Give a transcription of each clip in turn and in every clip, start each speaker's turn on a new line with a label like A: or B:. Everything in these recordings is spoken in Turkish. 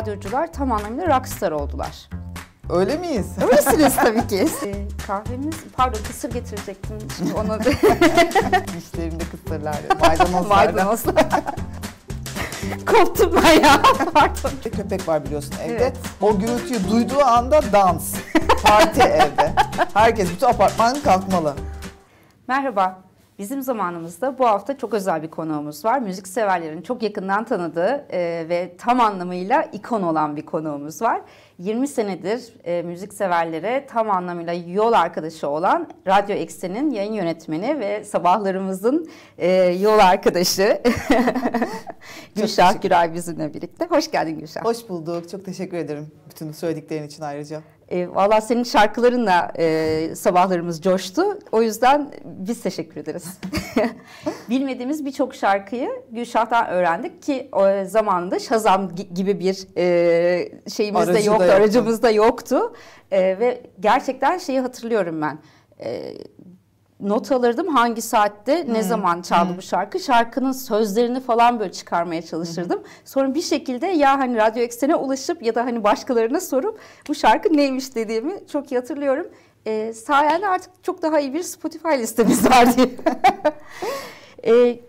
A: radyocular tam anlamıyla rockstar oldular. Öyle miyiz? Öylesiniz tabii ki. Ee, kahvemiz, pardon kısır getirecektim. Şimdi ona da... Dişlerimde kısırlar, maydanozlar. maydanozlar.
B: Koptum ben ya, pardon. Köpek var biliyorsun evde. Evet. O gürültüyü duyduğu anda dans. Parti evde. Herkes, bütün apartman kalkmalı.
A: Merhaba, Bizim zamanımızda bu hafta çok özel bir konuğumuz var. Müzik severlerin çok yakından tanıdığı e, ve tam anlamıyla ikon olan bir konuğumuz var. 20 senedir e, müzik severlere tam anlamıyla yol arkadaşı olan Radyo Eksen'in yayın yönetmeni ve sabahlarımızın e, yol arkadaşı Gülşah Güray bizimle birlikte. Hoş geldin Gülşah. Hoş bulduk. Çok teşekkür ederim bütün söylediklerin için ayrıca. E, Valla senin şarkılarınla e, sabahlarımız coştu. O yüzden biz teşekkür ederiz. Bilmediğimiz birçok şarkıyı Gülşah'tan öğrendik ki o zamanında Şazam gibi bir e, şeyimiz Aracı de yoktu, da yoktu. aracımız da yoktu. E, ve gerçekten şeyi hatırlıyorum ben. E, not alırdım hangi saatte hmm. ne zaman çaldı hmm. bu şarkı. Şarkının sözlerini falan böyle çıkarmaya çalışırdım. Hmm. Sonra bir şekilde ya hani Radyo Eksen'e ulaşıp ya da hani başkalarına sorup bu şarkı neymiş dediğimi çok iyi hatırlıyorum. Ee, sayende artık çok daha iyi bir Spotify listemiz var diye. ee,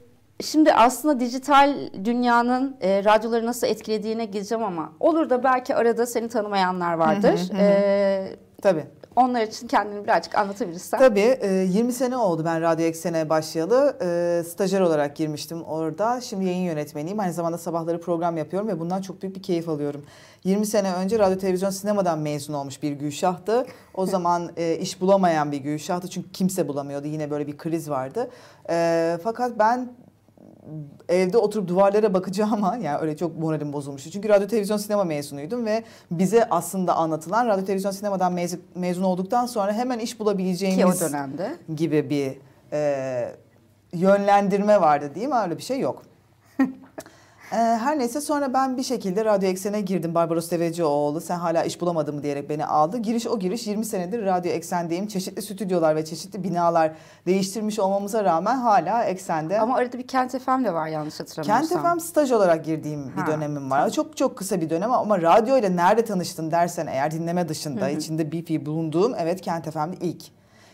A: Şimdi aslında dijital dünyanın e, radyoları nasıl etkilediğine gireceğim ama olur da belki arada seni tanımayanlar vardır. Hı ee, Tabii. Onlar için kendini birazcık anlatabilirsen. Tabii.
B: 20 e, sene oldu ben Radyo Eksen'e başlayalı. E, stajyer olarak girmiştim orada. Şimdi yayın yönetmeniyim. Aynı zamanda sabahları program yapıyorum ve bundan çok büyük bir keyif alıyorum. 20 sene önce radyo, televizyon, sinemadan mezun olmuş bir Gülşah'tı. O zaman e, iş bulamayan bir Gülşah'tı. Çünkü kimse bulamıyordu. Yine böyle bir kriz vardı. Fakat ben evde oturup duvarlara bakacağım ama yani öyle çok moralim bozulmuştu. Çünkü radyo televizyon sinema mezunuydum ve bize aslında anlatılan radyo televizyon sinemadan mezun, mezun olduktan sonra hemen iş bulabileceğimiz Ki o dönemde. gibi bir e, yönlendirme vardı değil mi? Öyle bir şey yok. Ee, her neyse sonra ben bir şekilde Radyo Eksen'e girdim. Barbaros Devecioğlu sen hala iş bulamadın mı diyerek beni aldı. Giriş o giriş 20 senedir Radyo Eksen'deyim. Çeşitli stüdyolar ve çeşitli binalar değiştirmiş olmamıza rağmen hala Eksen'de. Ama arada bir Kent FM de var yanlış hatırlamıyorsam. Kent FM staj olarak girdiğim ha, bir dönemim var. Çok çok kısa bir dönem ama radyo ile nerede tanıştın dersen eğer dinleme dışında hı hı. içinde BP bulunduğum evet Kent FM'de ilk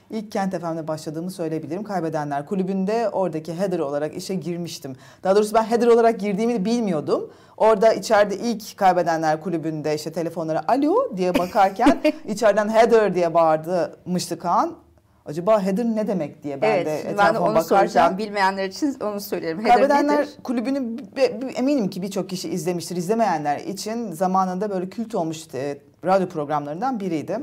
B: İlk Kent FM'de başladığımı söyleyebilirim. Kaybedenler kulübünde oradaki header olarak işe girmiştim. Daha doğrusu ben header olarak girdiğimi bilmiyordum. Orada içeride ilk Kaybedenler kulübünde işte telefonlara alo diye bakarken içeriden header diye bağırmıştı Kaan. Acaba header ne demek diye ben evet, de etrafıma ben de onu bakarken. soracağım.
A: Bilmeyenler için onu söylerim. Kaybedenler nedir?
B: kulübünü eminim ki birçok kişi izlemiştir. İzlemeyenler için zamanında böyle kült olmuş e, radyo programlarından biriydi.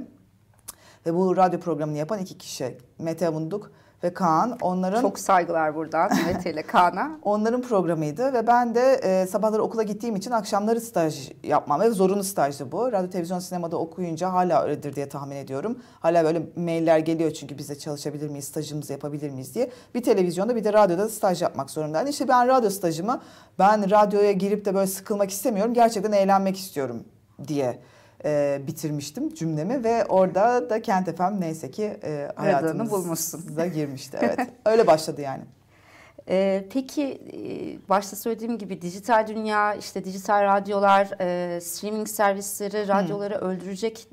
B: Ve bu radyo programını yapan iki kişi Mete Avunduk ve Kaan onların... Çok saygılar buradan Mete ile Kaan'a. onların programıydı ve ben de e, sabahları okula gittiğim için akşamları staj yapmam ve zorunlu stajdı bu. Radyo, televizyon, sinemada okuyunca hala öyledir diye tahmin ediyorum. Hala böyle mailler geliyor çünkü bize çalışabilir miyiz, stajımızı yapabilir miyiz diye. Bir televizyonda bir de radyoda staj yapmak zorundaydım. Yani işte ben radyo stajımı ben radyoya girip de böyle sıkılmak istemiyorum. Gerçekten eğlenmek istiyorum diye e, bitirmiştim cümlemi ve orada da Kent efem neyse ki e, hayatımıza bulmuşsun. girmişti. Evet öyle başladı yani. E,
A: peki e, başta söylediğim gibi dijital dünya, işte dijital radyolar, e, streaming servisleri radyoları hmm. öldürecek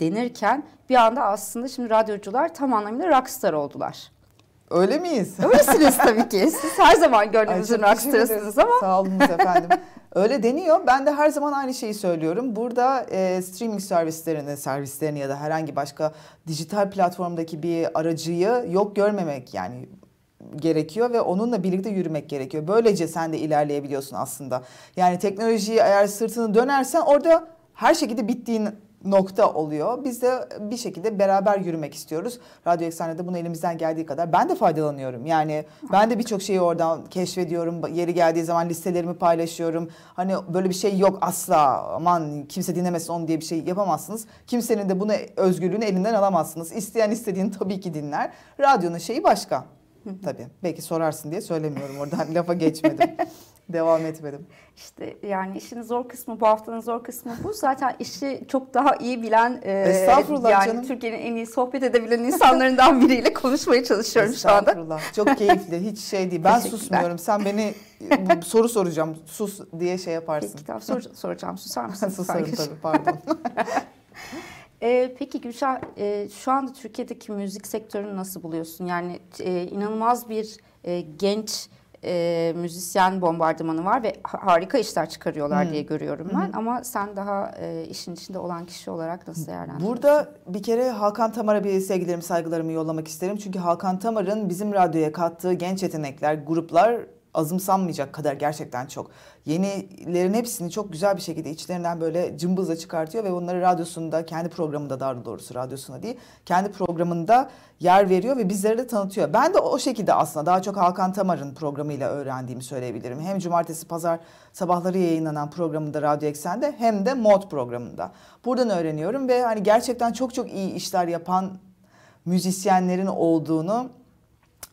A: denirken bir anda aslında şimdi radyocular tam anlamıyla rockstar oldular. Öyle miyiz? Öylesiniz tabii ki. Siz her zaman gönlümüzün rockstarısınız ama. Sağ
B: olun efendim. Öyle deniyor. Ben de her zaman aynı şeyi söylüyorum. Burada e, streaming servislerini, servislerini ya da herhangi başka dijital platformdaki bir aracıyı yok görmemek yani gerekiyor ve onunla birlikte yürümek gerekiyor. Böylece sen de ilerleyebiliyorsun aslında. Yani teknolojiyi eğer sırtını dönersen orada her şekilde bittiğin nokta oluyor. Biz de bir şekilde beraber yürümek istiyoruz. Radyo Eksane'de bunu elimizden geldiği kadar ben de faydalanıyorum. Yani ben de birçok şeyi oradan keşfediyorum. Yeri geldiği zaman listelerimi paylaşıyorum. Hani böyle bir şey yok asla. Aman kimse dinlemesin onu diye bir şey yapamazsınız. Kimsenin de bunu özgürlüğünü elinden alamazsınız. İsteyen istediğini tabii ki dinler. Radyonun şeyi başka. Tabii. Belki sorarsın diye söylemiyorum oradan lafa geçmedim. Devam etmedim.
A: İşte yani işin zor kısmı bu haftanın zor kısmı bu. Zaten işi çok daha iyi bilen e, yani Türkiye'nin en iyi sohbet edebilen insanlarından biriyle
B: konuşmaya çalışıyorum şu anda. Estağfurullah. Çok keyifli. Hiç şey değil. Ben susmuyorum. Sen beni soru soracağım. Sus diye şey yaparsın. Peki tamam sor, soracağım. Susar mısın? Susarım tabii pardon.
A: E, peki Gülşah, e, şu anda Türkiye'deki müzik sektörünü nasıl buluyorsun? Yani e, inanılmaz bir genç e, müzisyen bombardımanı var ve harika işler çıkarıyorlar hmm. diye görüyorum ben. Hmm. Ama sen daha e, işin içinde olan kişi olarak nasıl değerlendiriyorsun?
B: Burada bir kere Hakan Tamar'a bir sevgilerimi, saygılarımı yollamak isterim. Çünkü Hakan Tamar'ın bizim radyoya kattığı genç yetenekler, gruplar azımsanmayacak kadar gerçekten çok. Yenilerin hepsini çok güzel bir şekilde içlerinden böyle cımbızla çıkartıyor ve onları radyosunda kendi programında daha doğrusu radyosuna değil kendi programında yer veriyor ve bizlere de tanıtıyor. Ben de o şekilde aslında daha çok Hakan Tamar'ın programıyla öğrendiğimi söyleyebilirim. Hem cumartesi pazar sabahları yayınlanan programında Radyo Eksen'de hem de Mod programında. Buradan öğreniyorum ve hani gerçekten çok çok iyi işler yapan müzisyenlerin olduğunu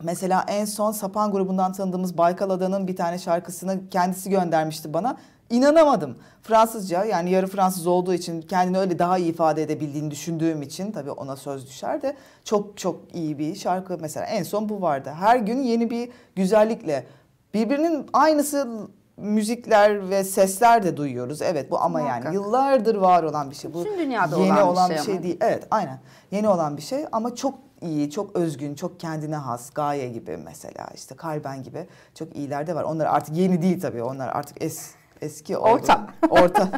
B: Mesela en son Sapan grubundan tanıdığımız Baykal Adan'ın bir tane şarkısını kendisi göndermişti bana. İnanamadım. Fransızca yani yarı Fransız olduğu için kendini öyle daha iyi ifade edebildiğini düşündüğüm için tabii ona söz düşer de çok çok iyi bir şarkı mesela en son bu vardı. Her gün yeni bir güzellikle birbirinin aynısı müzikler ve sesler de duyuyoruz. Evet bu ama Muhakkak. yani yıllardır var olan bir şey. Bu Tüm dünyada yeni olan, bir şey, olan bir şey değil. Evet aynen. Yeni olan bir şey ama çok iyi, çok özgün, çok kendine has, Gaye gibi mesela işte Kalben gibi çok iyiler de var. Onlar artık yeni değil tabii. Onlar artık es, eski oldu. Orta. Orta.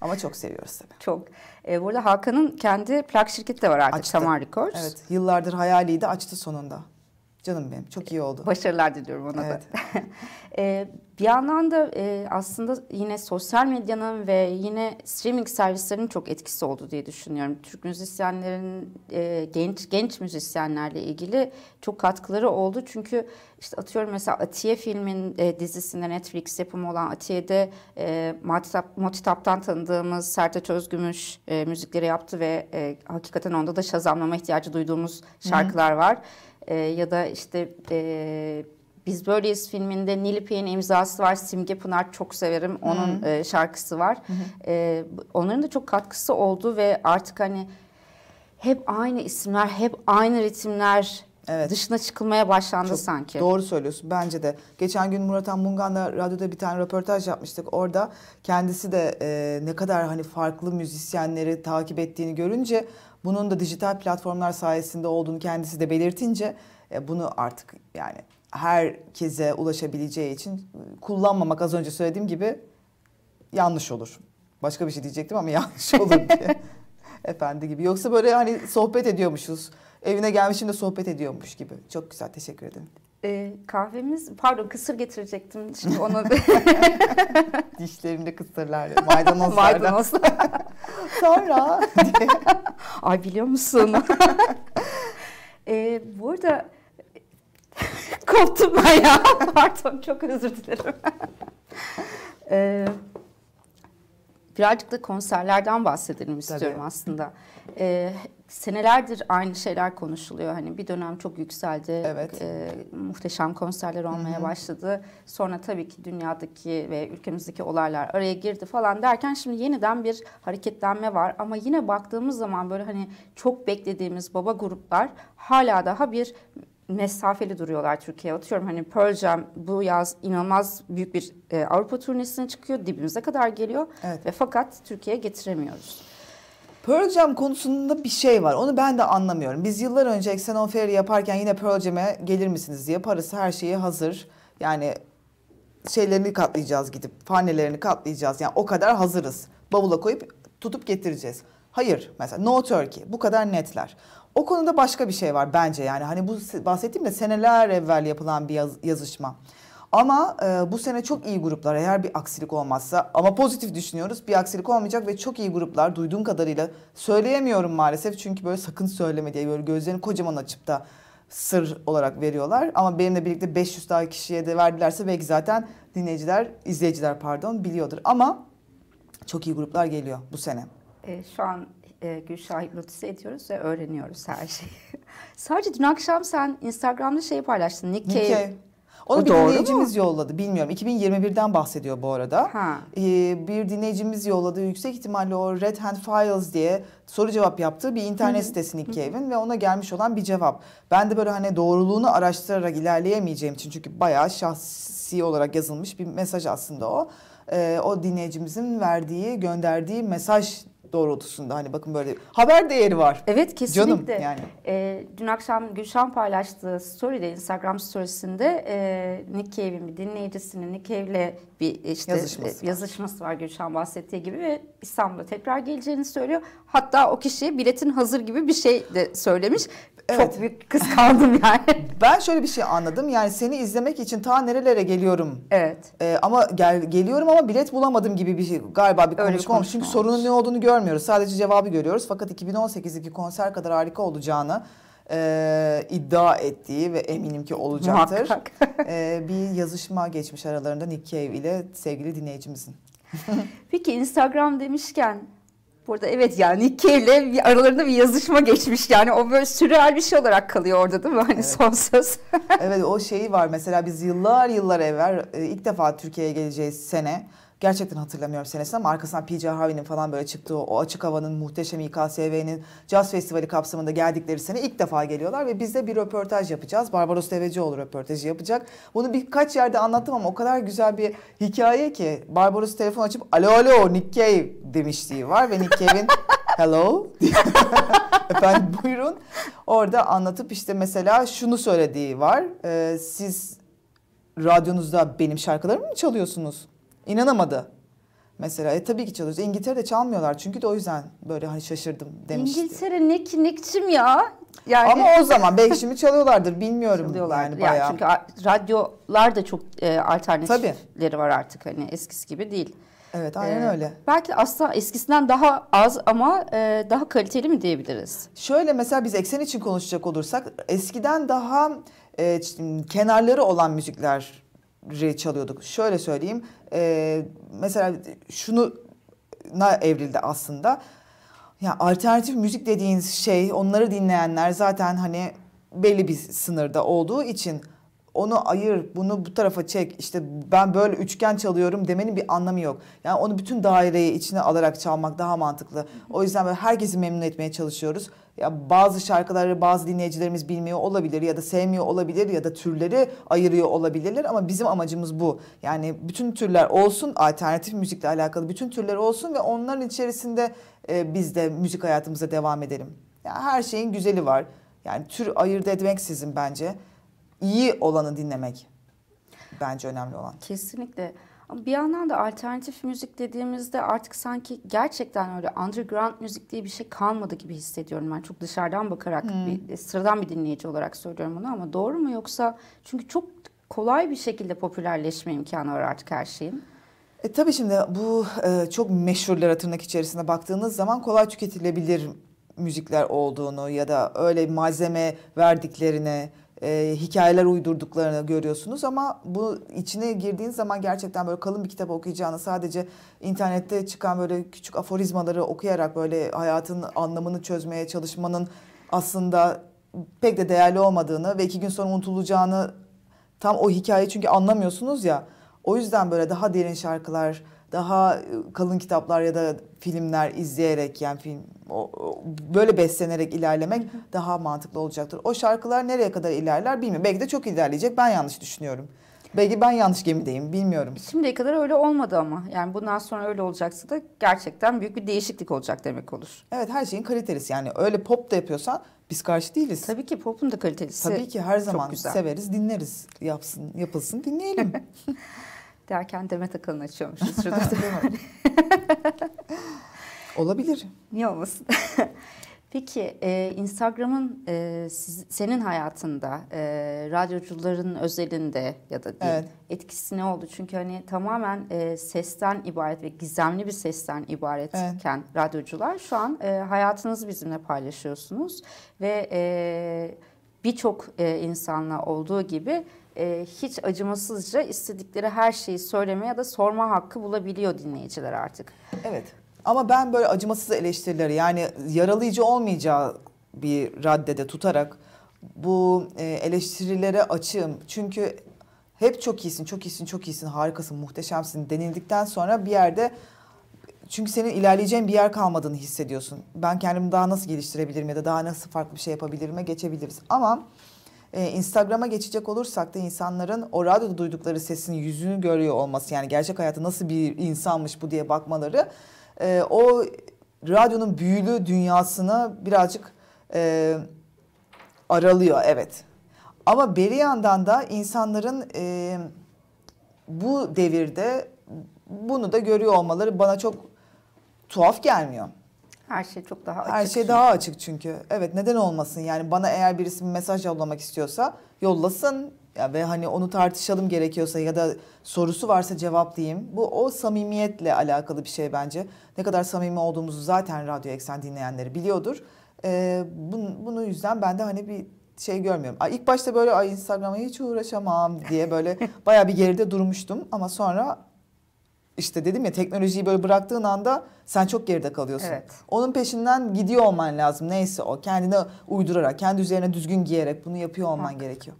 A: Ama çok seviyoruz tabii. Çok. Ee, burada Hakan'ın kendi plak şirketi de var artık. Açtı. Samar Records. Evet.
B: Yıllardır hayaliydi. Açtı sonunda. Canım benim çok iyi oldu. Başarılar diliyorum ona evet. da. e,
A: ee, bir yandan da e, aslında yine sosyal medyanın ve yine streaming servislerinin çok etkisi oldu diye düşünüyorum. Türk müzisyenlerin e, genç genç müzisyenlerle ilgili çok katkıları oldu. Çünkü işte atıyorum mesela Atiye filmin e, dizisinde Netflix yapımı olan Atiye'de e, Matitap, Matitap'tan tanıdığımız Sertaç Özgümüş e, müzikleri yaptı ve e, hakikaten onda da şazamlama ihtiyacı duyduğumuz şarkılar Hı-hı. var. E, ya da işte e, Biz Böyleyiz filminde Nilüpey'in imzası var. Simge Pınar çok severim. Onun hmm. e, şarkısı var. E, onların da çok katkısı oldu ve artık hani hep aynı isimler, hep
B: aynı ritimler Evet. Dışına çıkılmaya başlandı Çok sanki. Doğru söylüyorsun bence de. Geçen gün Murat Anmungan'la radyoda bir tane röportaj yapmıştık. Orada kendisi de e, ne kadar hani farklı müzisyenleri takip ettiğini görünce bunun da dijital platformlar sayesinde olduğunu kendisi de belirtince e, bunu artık yani herkese ulaşabileceği için e, kullanmamak az önce söylediğim gibi yanlış olur. Başka bir şey diyecektim ama yanlış olur diye. Efendi gibi. Yoksa böyle hani sohbet ediyormuşuz evine gelmişim de sohbet ediyormuş gibi. Çok güzel teşekkür ederim.
A: E, kahvemiz pardon kısır getirecektim şimdi ona.
B: Dişlerimde kısırlar Maydanozlar.
A: Maydanoz. Sonra. Ay biliyor musun? e, arada koptum ben ya pardon çok özür dilerim. e, birazcık da konserlerden bahsedelim istiyorum Tabii. aslında. E, senelerdir aynı şeyler konuşuluyor. Hani bir dönem çok yükseldi. Evet. E, muhteşem konserler olmaya Hı-hı. başladı. Sonra tabii ki dünyadaki ve ülkemizdeki olaylar araya girdi falan derken şimdi yeniden bir hareketlenme var. Ama yine baktığımız zaman böyle hani çok beklediğimiz baba gruplar hala daha bir mesafeli duruyorlar Türkiye'ye. Atıyorum hani Pearl Jam bu yaz inanılmaz büyük bir e, Avrupa turnesine çıkıyor. Dibimize kadar geliyor evet. ve fakat
B: Türkiye'ye getiremiyoruz. Pearl Jam konusunda bir şey var. Onu ben de anlamıyorum. Biz yıllar önce Xenon Ferry yaparken yine Pearl Jam'e gelir misiniz diye parası her şeyi hazır. Yani şeylerini katlayacağız gidip fanelerini katlayacağız. Yani o kadar hazırız. Bavula koyup tutup getireceğiz. Hayır mesela No Turkey bu kadar netler. O konuda başka bir şey var bence yani hani bu bahsettiğim de seneler evvel yapılan bir yaz, yazışma. Ama e, bu sene çok iyi gruplar eğer bir aksilik olmazsa ama pozitif düşünüyoruz bir aksilik olmayacak ve çok iyi gruplar duyduğum kadarıyla söyleyemiyorum maalesef çünkü böyle sakın söyleme diye böyle gözlerini kocaman açıp da sır olarak veriyorlar. Ama benimle birlikte 500 daha kişiye de verdilerse belki zaten dinleyiciler, izleyiciler pardon biliyordur. Ama çok iyi gruplar geliyor bu sene.
A: E, şu an e, Gülşah hipnotize ediyoruz ve öğreniyoruz her şeyi. Sadece dün akşam sen Instagram'da şeyi paylaştın. Nick Cave. Onu o bir dinleyicimiz
B: mu? yolladı. Bilmiyorum. 2021'den bahsediyor bu arada. Ha. Ee, bir dinleyicimiz yolladı. Yüksek ihtimalle o Red Hand Files diye soru cevap yaptığı bir internet Hı-hı. sitesi Nick Cave'in ve ona gelmiş olan bir cevap. Ben de böyle hani doğruluğunu araştırarak ilerleyemeyeceğim için çünkü bayağı şahsi olarak yazılmış bir mesaj aslında o. Ee, o dinleyicimizin verdiği, gönderdiği mesaj doğrultusunda hani bakın böyle haber değeri var. Evet kesinlikle. Canım yani. E,
A: dün akşam Gülşen paylaştığı story'de Instagram storiesinde e, Nick Cave'in bir dinleyicisinin Nick Cave'le bir işte yazışması, e, yazışması var. var Gülşen bahsettiği gibi ve İstanbul'a tekrar geleceğini söylüyor. Hatta o kişi biletin hazır gibi bir şey de söylemiş.
B: Evet. Çok büyük kıskandım yani. ben şöyle bir şey anladım. Yani seni izlemek için ta nerelere geliyorum. Evet. Ee, ama gel, geliyorum ama bilet bulamadım gibi bir şey, galiba bir konuşma, olmuş. Çünkü sorunun ne olduğunu görmüyoruz. Sadece cevabı görüyoruz. Fakat 2018'deki konser kadar harika olacağını e, iddia ettiği ve eminim ki olacaktır. e, bir yazışma geçmiş aralarında Nick Cave ile sevgili dinleyicimizin.
A: Peki Instagram demişken
B: Burada evet yani Nikke ile bir aralarında bir yazışma geçmiş yani o böyle sürreal bir şey olarak kalıyor orada değil mi? Hani evet. son evet o şeyi var mesela biz yıllar yıllar evvel e, ilk defa Türkiye'ye geleceğiz sene gerçekten hatırlamıyorum senesini ama arkasından PJ Harvey'nin falan böyle çıktığı o açık havanın muhteşem İKSV'nin jazz Festivali kapsamında geldikleri sene ilk defa geliyorlar ve biz de bir röportaj yapacağız. Barbaros Devecioğlu röportajı yapacak. Bunu birkaç yerde anlattım ama o kadar güzel bir hikaye ki Barbaros telefon açıp alo alo Nick Cave demişliği var ve Nick Cave'in hello efendim buyurun orada anlatıp işte mesela şunu söylediği var. Ee, siz radyonuzda benim şarkılarımı mı çalıyorsunuz? İnanamadı. Mesela e, tabii ki çalıyoruz. İngiltere'de çalmıyorlar çünkü de o yüzden böyle hani şaşırdım demişti.
A: İngiltere ne ki ne kim ya?
B: Yani... Ama o zaman belki şimdi çalıyorlardır bilmiyorum Çalıyorlar. yani bayağı. Yani çünkü radyolar da çok
A: e, alternatifleri tabii. var artık hani eskisi gibi değil. Evet aynen ee, öyle. Belki aslında
B: eskisinden daha az ama e, daha kaliteli mi diyebiliriz? Şöyle mesela biz eksen için konuşacak olursak eskiden daha e, kenarları olan müzikler çalıyorduk. Şöyle söyleyeyim. E, mesela şunu na evrildi aslında. Ya alternatif müzik dediğiniz şey onları dinleyenler zaten hani belli bir sınırda olduğu için onu ayır, bunu bu tarafa çek, işte ben böyle üçgen çalıyorum demenin bir anlamı yok. Yani onu bütün daireyi içine alarak çalmak daha mantıklı. O yüzden böyle herkesi memnun etmeye çalışıyoruz ya bazı şarkıları bazı dinleyicilerimiz bilmiyor olabilir ya da sevmiyor olabilir ya da türleri ayırıyor olabilirler ama bizim amacımız bu. Yani bütün türler olsun alternatif müzikle alakalı bütün türler olsun ve onların içerisinde e, biz de müzik hayatımıza devam edelim. Ya her şeyin güzeli var. Yani tür ayırt sizin bence iyi olanı dinlemek bence önemli olan.
A: Kesinlikle. Bir yandan da alternatif müzik dediğimizde artık sanki gerçekten öyle underground müzik diye bir şey kalmadı gibi hissediyorum ben. Çok dışarıdan bakarak hmm. bir e, sıradan bir dinleyici olarak söylüyorum bunu ama doğru mu yoksa çünkü çok kolay bir şekilde popülerleşme imkanı var artık her şeyin.
B: E, tabii şimdi bu e, çok meşhurlara tırnak içerisinde baktığınız zaman kolay tüketilebilir müzikler olduğunu ya da öyle malzeme verdiklerine e, hikayeler uydurduklarını görüyorsunuz ama bu içine girdiğiniz zaman gerçekten böyle kalın bir kitap okuyacağını sadece internette çıkan böyle küçük aforizmaları okuyarak böyle hayatın anlamını çözmeye çalışmanın aslında pek de değerli olmadığını ve iki gün sonra unutulacağını tam o hikayeyi çünkü anlamıyorsunuz ya. O yüzden böyle daha derin şarkılar, daha ıı, kalın kitaplar ya da filmler izleyerek yani film o, böyle beslenerek ilerlemek daha mantıklı olacaktır. O şarkılar nereye kadar ilerler bilmiyorum. Belki de çok ilerleyecek. Ben yanlış düşünüyorum. Belki ben yanlış gemideyim bilmiyorum.
A: Şimdiye kadar öyle olmadı ama. Yani bundan sonra öyle olacaksa da gerçekten büyük
B: bir değişiklik olacak demek olur. Evet her şeyin kalitesi yani öyle pop da yapıyorsan biz karşı değiliz. Tabii ki popun da kalitelisi. Tabii ki her zaman severiz, dinleriz. Yapsın, yapılsın, dinleyelim.
A: derken Demet Akalın açıyormuşuz şurada. Olabilir. Niye olmasın? Peki e, Instagram'ın e, siz, senin hayatında e, radyocuların özelinde ya da değil, evet. etkisi ne oldu? Çünkü hani tamamen e, sesten ibaret ve gizemli bir sesten ibaretken evet. radyocular şu an e, hayatınızı bizimle paylaşıyorsunuz ve e, birçok e, insanla olduğu gibi e, hiç acımasızca istedikleri her şeyi söyleme ya da sorma hakkı bulabiliyor dinleyiciler artık. Evet
B: ama ben böyle acımasız eleştirileri yani yaralayıcı olmayacağı bir raddede tutarak bu e, eleştirilere açığım. Çünkü hep çok iyisin, çok iyisin, çok iyisin, harikasın, muhteşemsin denildikten sonra bir yerde çünkü senin ilerleyeceğin bir yer kalmadığını hissediyorsun. Ben kendimi daha nasıl geliştirebilirim ya da daha nasıl farklı bir şey yapabilirime geçebiliriz. Ama e, Instagram'a geçecek olursak da insanların o radyoda duydukları sesin yüzünü görüyor olması yani gerçek hayatta nasıl bir insanmış bu diye bakmaları e, o radyonun büyülü dünyasını birazcık e, aralıyor evet. Ama beri yandan da insanların e, bu devirde bunu da görüyor olmaları bana çok tuhaf gelmiyor.
A: Her şey çok daha açık.
B: Her şey çünkü. daha açık çünkü. Evet neden olmasın yani bana eğer birisi bir mesaj yollamak istiyorsa yollasın. Ya ve hani onu tartışalım gerekiyorsa ya da sorusu varsa cevaplayayım. Bu o samimiyetle alakalı bir şey bence. Ne kadar samimi olduğumuzu zaten radyo eksen dinleyenleri biliyordur. Ee, bunu, bunu yüzden ben de hani bir şey görmüyorum. İlk başta böyle ay Instagram'a hiç uğraşamam diye böyle bayağı bir geride durmuştum ama sonra işte dedim ya teknolojiyi böyle bıraktığın anda sen çok geride kalıyorsun. Evet. Onun peşinden gidiyor olman lazım neyse o kendine uydurarak kendi üzerine düzgün giyerek bunu yapıyor olman Hakikaten. gerekiyor.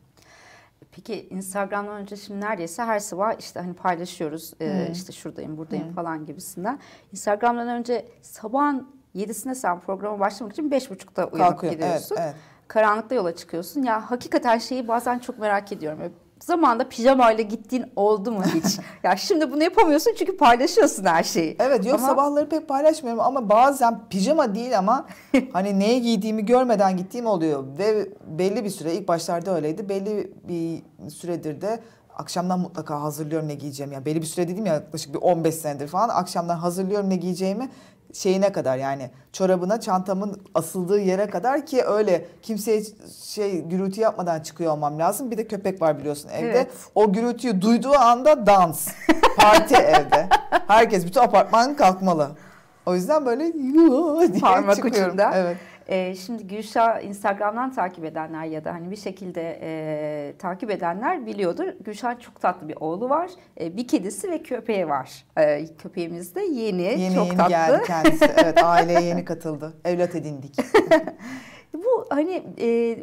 A: Peki Instagram'dan önce şimdi neredeyse her sabah işte hani paylaşıyoruz e, hmm. e, işte şuradayım buradayım hmm. falan gibisinden. Instagram'dan önce sabahın yedisinde sen programa başlamak için beş buçukta uyanıp Kalkıyor. gidiyorsun. Evet, evet. Karanlıkta yola çıkıyorsun. Ya hakikaten şeyi bazen çok merak ediyorum zamanda pijamayla gittiğin
B: oldu mu hiç? ya şimdi bunu yapamıyorsun çünkü paylaşıyorsun her şeyi. Evet yok ama... sabahları pek paylaşmıyorum ama bazen pijama değil ama hani neye giydiğimi görmeden gittiğim oluyor. Ve belli bir süre ilk başlarda öyleydi. Belli bir süredir de akşamdan mutlaka hazırlıyorum ne giyeceğim Yani belli bir süre dedim ya yaklaşık bir 15 senedir falan akşamdan hazırlıyorum ne giyeceğimi şeyine kadar yani çorabına çantamın asıldığı yere kadar ki öyle kimseye şey gürültü yapmadan çıkıyor olmam lazım. Bir de köpek var biliyorsun evde. Evet. O gürültüyü duyduğu anda dans. Parti evde. Herkes bütün apartman kalkmalı. O yüzden böyle yuh diye Parmak çıkıyorum. Ucunda. Evet.
A: E, şimdi Gülşah Instagram'dan takip edenler ya da hani bir şekilde e, takip edenler biliyordur. Gülşah çok tatlı bir oğlu var. E, bir kedisi ve köpeği var. E, köpeğimiz de yeni, yeni çok yeni tatlı. geldi kendisi.
B: Evet aileye yeni katıldı. Evlat edindik.
A: Bu hani e,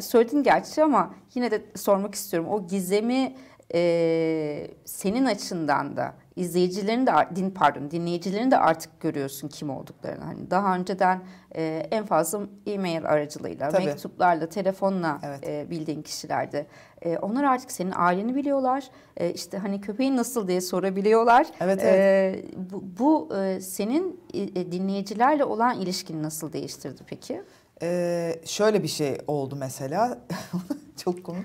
A: söyledin gerçi ama yine de sormak istiyorum. O gizemi e, senin açından da izleyicilerin de din pardon dinleyicilerin de artık görüyorsun kim olduklarını. Hani daha önceden e, en fazla e-mail aracılığıyla, Tabii. mektuplarla, telefonla evet. e, bildiğin kişilerdi. E, onlar artık senin aileni biliyorlar. E, işte hani köpeğin nasıl diye sorabiliyorlar. Evet, e, evet. E, bu bu e,
B: senin e, e, dinleyicilerle olan ilişkini nasıl değiştirdi peki? Ee, şöyle bir şey oldu mesela. Çok komik.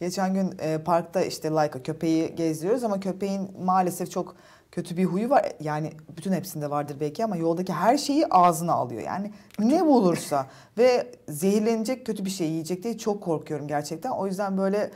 B: Geçen gün e, parkta işte Laika köpeği gezdiriyoruz ama köpeğin maalesef çok kötü bir huyu var. Yani bütün hepsinde vardır belki ama yoldaki her şeyi ağzına alıyor. Yani ne bulursa ve zehirlenecek kötü bir şey yiyecek diye çok korkuyorum gerçekten. O yüzden böyle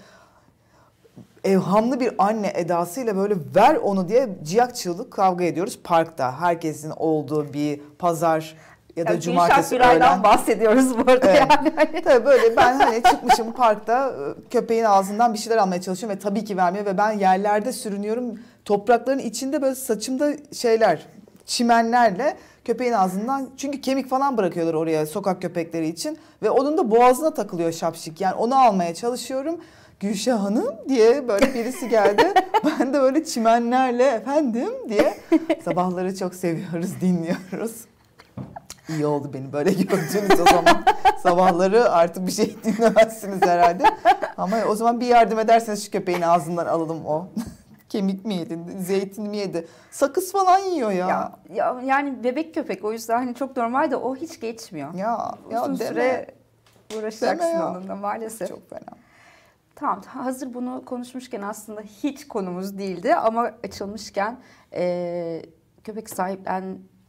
B: evhamlı bir anne edasıyla böyle ver onu diye ciyak çığlık kavga ediyoruz parkta. Herkesin olduğu bir pazar ya da yani cumartesi Gülşah öğlen. bahsediyoruz bu arada evet. yani. Tabii böyle ben hani çıkmışım parkta köpeğin ağzından bir şeyler almaya çalışıyorum ve tabii ki vermiyor ve ben yerlerde sürünüyorum. Toprakların içinde böyle saçımda şeyler çimenlerle köpeğin ağzından çünkü kemik falan bırakıyorlar oraya sokak köpekleri için ve onun da boğazına takılıyor şapşik yani onu almaya çalışıyorum. Gülşah Hanım diye böyle birisi geldi. ben de böyle çimenlerle efendim diye sabahları çok seviyoruz, dinliyoruz iyi oldu beni böyle gördüğünüz o zaman. Sabahları artık bir şey dinlemezsiniz herhalde. Ama o zaman bir yardım ederseniz şu köpeğin ağzından alalım o. Kemik mi yedi, zeytin mi yedi? Sakız falan yiyor ya. ya.
A: Ya yani bebek köpek o yüzden hani çok normal de o hiç geçmiyor.
B: Ya, ya Uzun deme. süre uğraşacaksın deme ya. onunla
A: maalesef. Çok fena. Tamam hazır bunu konuşmuşken aslında hiç konumuz değildi ama açılmışken e, köpek sahiplen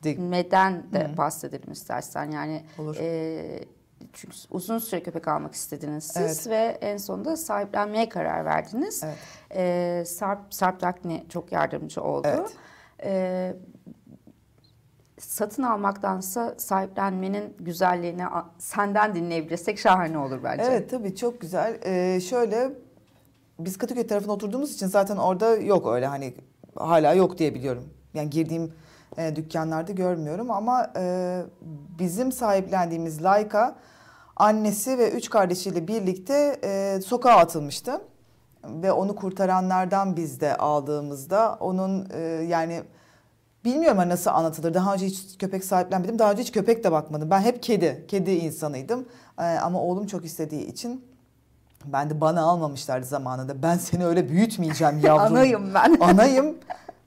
A: etmeden de Hı. bahsedelim istersen. Yani Olur. E, çünkü uzun süre köpek almak istediniz siz evet. ve en sonunda sahiplenmeye karar verdiniz. Evet. E, Sarp, Sarp Dakni çok yardımcı oldu. Evet. E, satın almaktansa sahiplenmenin güzelliğini senden dinleyebilirsek
B: şahane olur bence. Evet tabii çok güzel. Ee, şöyle biz Kadıköy tarafına oturduğumuz için zaten orada yok öyle hani hala yok diye biliyorum. Yani girdiğim e, dükkanlarda görmüyorum ama e, bizim sahiplendiğimiz Laika annesi ve üç kardeşiyle birlikte e, sokağa atılmıştı ve onu kurtaranlardan biz de aldığımızda onun e, yani bilmiyorum ama hani nasıl anlatılır. Daha önce hiç köpek sahiplenmedim. Daha önce hiç köpek de bakmadım. Ben hep kedi, kedi insanıydım. E, ama oğlum çok istediği için ben de bana almamışlardı zamanında. Ben seni öyle büyütmeyeceğim yavrum. Anayım ben. Anayım.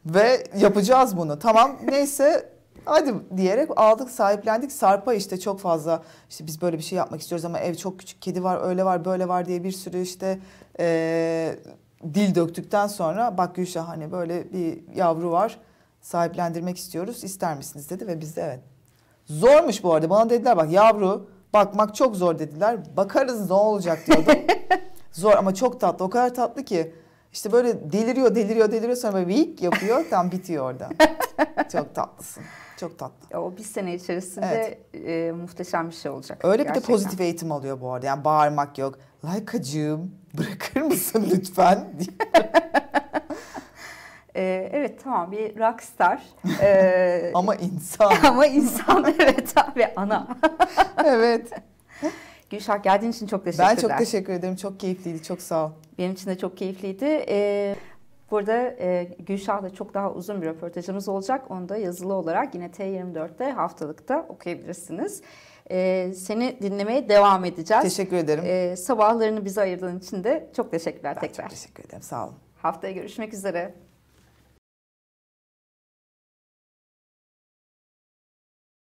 B: Ve yapacağız bunu. Tamam neyse hadi diyerek aldık sahiplendik. Sarpa işte çok fazla işte biz böyle bir şey yapmak istiyoruz ama ev çok küçük kedi var öyle var böyle var diye bir sürü işte ee, dil döktükten sonra bak Gülşah hani böyle bir yavru var sahiplendirmek istiyoruz ister misiniz dedi ve biz de evet. Zormuş bu arada bana dediler bak yavru bakmak çok zor dediler bakarız ne olacak diyordum. zor ama çok tatlı o kadar tatlı ki işte böyle deliriyor deliriyor deliriyor sonra böyle vik yapıyor tam bitiyor orada. Çok tatlısın.
A: Çok tatlı. o bir sene içerisinde evet. e, muhteşem bir şey olacak. Öyle gerçekten. bir de pozitif
B: eğitim alıyor bu arada. Yani bağırmak yok. Laykacığım bırakır mısın lütfen diye. E,
A: evet tamam bir rockstar.
B: Ee, ama insan. ama
A: insan evet abi ana. evet. Gülşah geldiğin için çok teşekkürler. Ben çok teşekkür ederim. Çok keyifliydi. Çok sağ ol. Benim için de çok keyifliydi. Ee, burada e, Gülşah'la çok daha uzun bir röportajımız olacak. Onu da yazılı olarak yine T24'te haftalıkta okuyabilirsiniz. Ee, seni dinlemeye devam edeceğiz. Teşekkür ederim. Ee, sabahlarını bize ayırdığın için de çok teşekkürler ben tekrar. Çok teşekkür ederim. Sağ olun. Haftaya görüşmek
B: üzere.